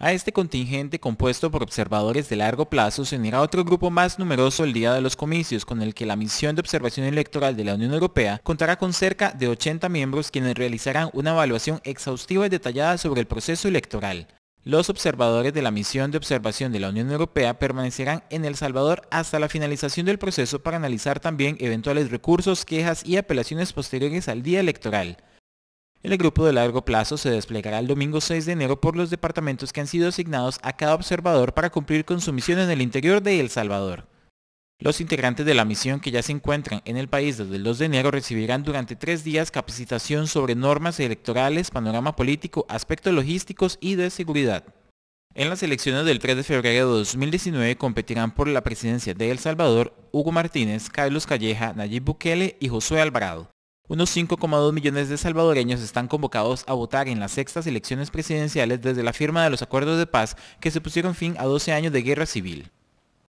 A este contingente compuesto por observadores de largo plazo se unirá otro grupo más numeroso el día de los comicios, con el que la misión de observación electoral de la Unión Europea contará con cerca de 80 miembros quienes realizarán una evaluación exhaustiva y detallada sobre el proceso electoral. Los observadores de la misión de observación de la Unión Europea permanecerán en El Salvador hasta la finalización del proceso para analizar también eventuales recursos, quejas y apelaciones posteriores al día electoral. El grupo de largo plazo se desplegará el domingo 6 de enero por los departamentos que han sido asignados a cada observador para cumplir con su misión en el interior de El Salvador. Los integrantes de la misión que ya se encuentran en el país desde el 2 de enero recibirán durante tres días capacitación sobre normas electorales, panorama político, aspectos logísticos y de seguridad. En las elecciones del 3 de febrero de 2019 competirán por la presidencia de El Salvador Hugo Martínez, Carlos Calleja, Nayib Bukele y Josué Alvarado. Unos 5,2 millones de salvadoreños están convocados a votar en las sextas elecciones presidenciales desde la firma de los acuerdos de paz que se pusieron fin a 12 años de guerra civil.